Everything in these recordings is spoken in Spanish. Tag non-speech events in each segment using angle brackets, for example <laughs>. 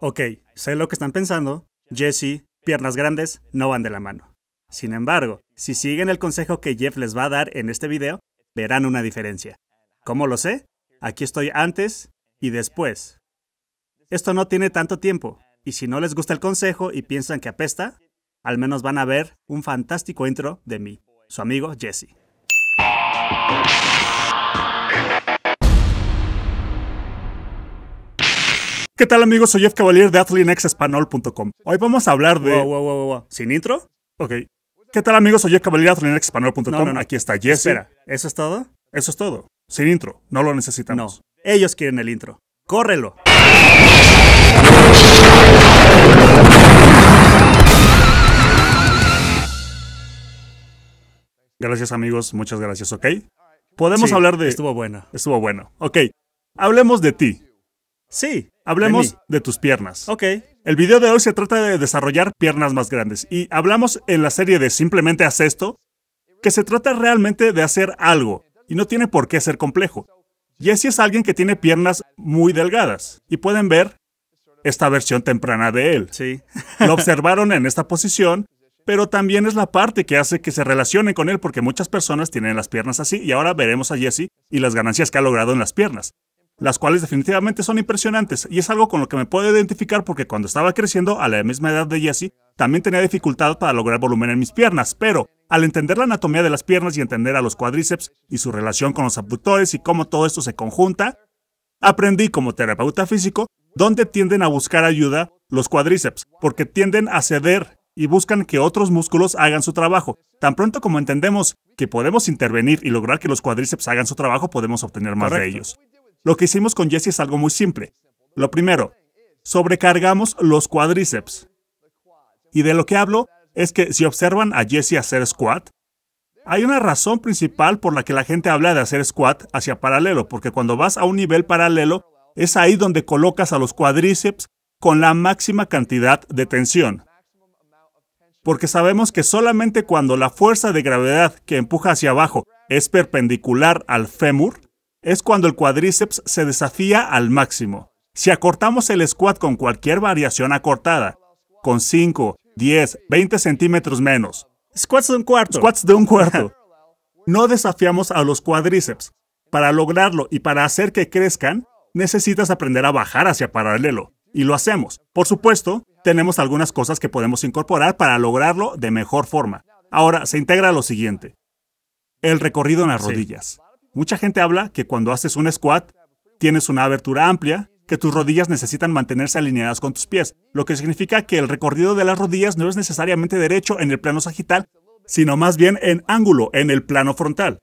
ok, sé lo que están pensando, Jesse, piernas grandes, no van de la mano. Sin embargo, si siguen el consejo que Jeff les va a dar en este video, verán una diferencia. ¿Cómo lo sé? Aquí estoy antes y después. Esto no tiene tanto tiempo, y si no les gusta el consejo y piensan que apesta, al menos van a ver un fantástico intro de mí, su amigo Jesse. ¿Qué tal amigos? Soy Jeff Cavalier de ATHLEANXESPANOL.COM Hoy vamos a hablar de... ¿Sin intro? Ok. ¿Qué tal amigos? Soy Jeff Cavalier de ATHLEANXESPANOL.COM Aquí está Jesse. Espera, ¿eso es todo? Eso es todo. Sin intro. No lo necesitamos. No. Ellos quieren el intro. ¡Córrelo! Gracias amigos, muchas gracias, ¿ok? Podemos hablar de... Estuvo bueno. Estuvo bueno. Ok. Hablemos de ti. Sí, hablemos de, tus piernas. Ok. El video de hoy se trata de desarrollar piernas más grandes y hablamos en la serie de Simplemente haz esto, que se trata realmente de hacer algo y no tiene por qué ser complejo. Jesse es alguien que tiene piernas muy delgadas y pueden ver esta versión temprana de él. Sí. <laughs> Lo observaron en esta posición, pero también es la parte que hace que se relacionen con él porque muchas personas tienen las piernas así y ahora veremos a Jesse y las ganancias que ha logrado en las piernas las cuales definitivamente son impresionantes, y es algo con lo que me puedo identificar porque cuando estaba creciendo, a la misma edad de Jesse, también tenía dificultad para lograr volumen en mis piernas, pero al entender la anatomía de las piernas y entender a los cuádriceps y su relación con los abductores y cómo todo esto se conjunta, aprendí como terapeuta físico dónde tienden a buscar ayuda los cuádriceps, porque tienden a ceder y buscan que otros músculos hagan su trabajo. Tan pronto como entendemos que podemos intervenir y lograr que los cuádriceps hagan su trabajo, podemos obtener más de ellos. Lo que hicimos con Jesse es algo muy simple. Lo primero, sobrecargamos los cuádriceps. Y de lo que hablo es que si observan a Jesse hacer squat, hay una razón principal por la que la gente habla de hacer squat hacia paralelo, porque cuando vas a un nivel paralelo, es ahí donde colocas a los cuádriceps con la máxima cantidad de tensión. Porque sabemos que solamente cuando la fuerza de gravedad que empuja hacia abajo es perpendicular al fémur, es cuando el cuádriceps se desafía al máximo. Si acortamos el squat con cualquier variación acortada, con 5, 10, 20 centímetros menos. Squats de un cuarto. Squats de un cuarto. <laughs> No desafiamos a los cuádriceps. Para lograrlo y para hacer que crezcan, necesitas aprender a bajar hacia paralelo. Y lo hacemos. Por supuesto, tenemos algunas cosas que podemos incorporar para lograrlo de mejor forma. Ahora, se integra lo siguiente. El recorrido en las rodillas. Mucha gente habla que cuando haces un squat, tienes una abertura amplia, que tus rodillas necesitan mantenerse alineadas con tus pies, lo que significa que el recorrido de las rodillas no es necesariamente derecho en el plano sagital, sino más bien en ángulo, en el plano frontal.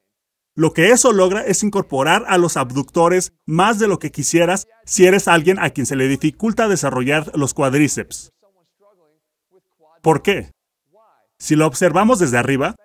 Lo que eso logra es incorporar a los abductores más de lo que quisieras si eres alguien a quien se le dificulta desarrollar los cuadríceps. ¿Por qué? Si lo observamos desde arriba,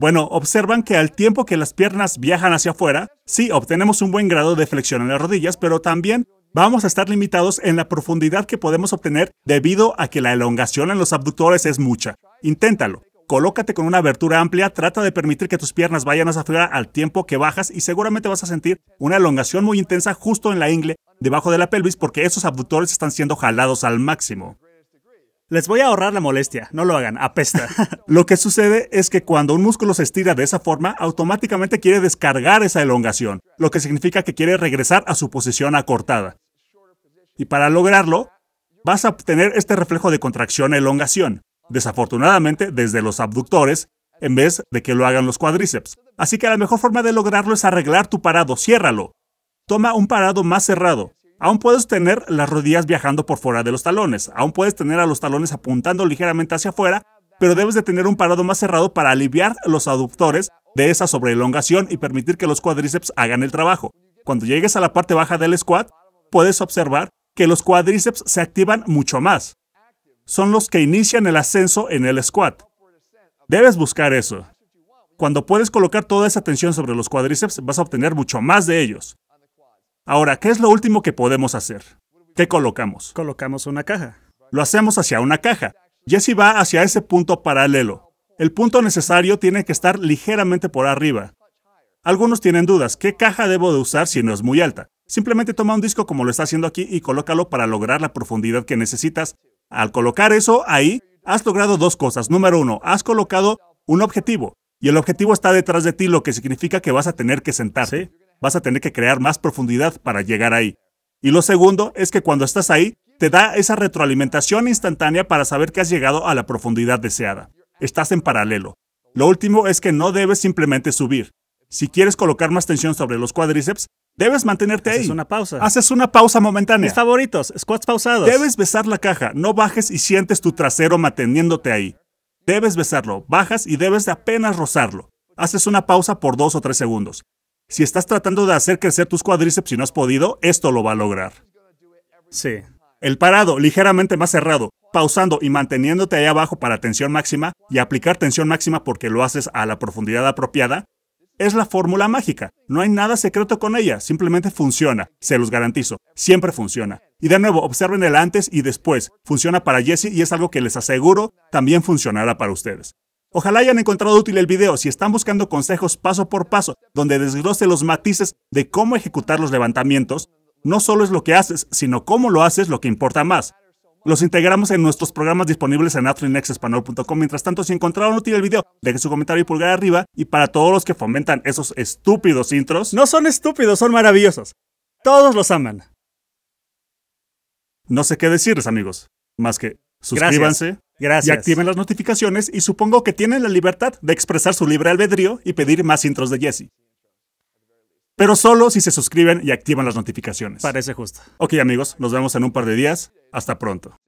bueno, observan que al tiempo que las piernas viajan hacia afuera, sí obtenemos un buen grado de flexión en las rodillas, pero también vamos a estar limitados en la profundidad que podemos obtener debido a que la elongación en los abductores es mucha. Inténtalo. Colócate con una abertura amplia, trata de permitir que tus piernas vayan hacia afuera al tiempo que bajas y seguramente vas a sentir una elongación muy intensa justo en la ingle, debajo de la pelvis, porque esos abductores están siendo jalados al máximo. Les voy a ahorrar la molestia, no lo hagan, apesta. <laughs> lo que sucede es que cuando un músculo se estira de esa forma, automáticamente quiere descargar esa elongación, lo que significa que quiere regresar a su posición acortada. Y para lograrlo, vas a obtener este reflejo de contracción-elongación, e desafortunadamente desde los abductores, en vez de que lo hagan los cuádriceps. Así que la mejor forma de lograrlo es arreglar tu parado, ciérralo. Toma un parado más cerrado, Aún puedes tener las rodillas viajando por fuera de los talones, aún puedes tener a los talones apuntando ligeramente hacia afuera, pero debes de tener un parado más cerrado para aliviar los aductores de esa sobreelongación y permitir que los cuádriceps hagan el trabajo. Cuando llegues a la parte baja del squat, puedes observar que los cuádriceps se activan mucho más. Son los que inician el ascenso en el squat. Debes buscar eso. Cuando puedes colocar toda esa tensión sobre los cuádriceps, vas a obtener mucho más de ellos. Ahora, ¿qué es lo último que podemos hacer? ¿Qué colocamos? Colocamos una caja. Lo hacemos hacia una caja. Jesse va hacia ese punto paralelo. El punto necesario tiene que estar ligeramente por arriba. Algunos tienen dudas, ¿qué caja debo de usar si no es muy alta? Simplemente toma un disco como lo está haciendo aquí y colócalo para lograr la profundidad que necesitas. Al colocar eso ahí, has logrado dos cosas. Número uno, has colocado un objetivo y el objetivo está detrás de ti, lo que significa que vas a tener que sentarse vas a tener que crear más profundidad para llegar ahí. Y lo segundo es que cuando estás ahí, te da esa retroalimentación instantánea para saber que has llegado a la profundidad deseada. Estás en paralelo. Lo último es que no debes simplemente subir. Si quieres colocar más tensión sobre los cuádriceps, debes mantenerte ahí. Haces una pausa. Haces una pausa momentánea. Mis favoritos, squats pausados. Debes besar la caja, no bajes y sientes tu trasero manteniéndote ahí. Debes besarlo, bajas y debes de apenas rozarlo. Haces una pausa por dos o tres segundos. Si estás tratando de hacer crecer tus cuádriceps y no has podido, esto lo va a lograr. Sí. El parado, ligeramente más cerrado, pausando y manteniéndote ahí abajo para tensión máxima y aplicar tensión máxima porque lo haces a la profundidad apropiada, es la fórmula mágica. No hay nada secreto con ella, simplemente funciona, se los garantizo, siempre funciona. Y de nuevo, observen el antes y después. Funciona para Jesse y es algo que les aseguro también funcionará para ustedes. Ojalá hayan encontrado útil el video si están buscando consejos paso por paso donde desglose los matices de cómo ejecutar los levantamientos. No solo es lo que haces, sino cómo lo haces lo que importa más. Los integramos en nuestros programas disponibles en AthlinexEspanol.com. Mientras tanto, si encontraron útil el video, dejen su comentario y pulgar arriba. Y para todos los que fomentan esos estúpidos intros, no son estúpidos, son maravillosos. Todos los aman. No sé qué decirles, amigos, más que Suscríbanse. Y activen las notificaciones y supongo que tienen la libertad de expresar su libre albedrío y pedir más intros de Jesse. Pero solo si se suscriben y activan las notificaciones. Parece justo. Ok amigos, nos vemos en un par de días. Hasta pronto.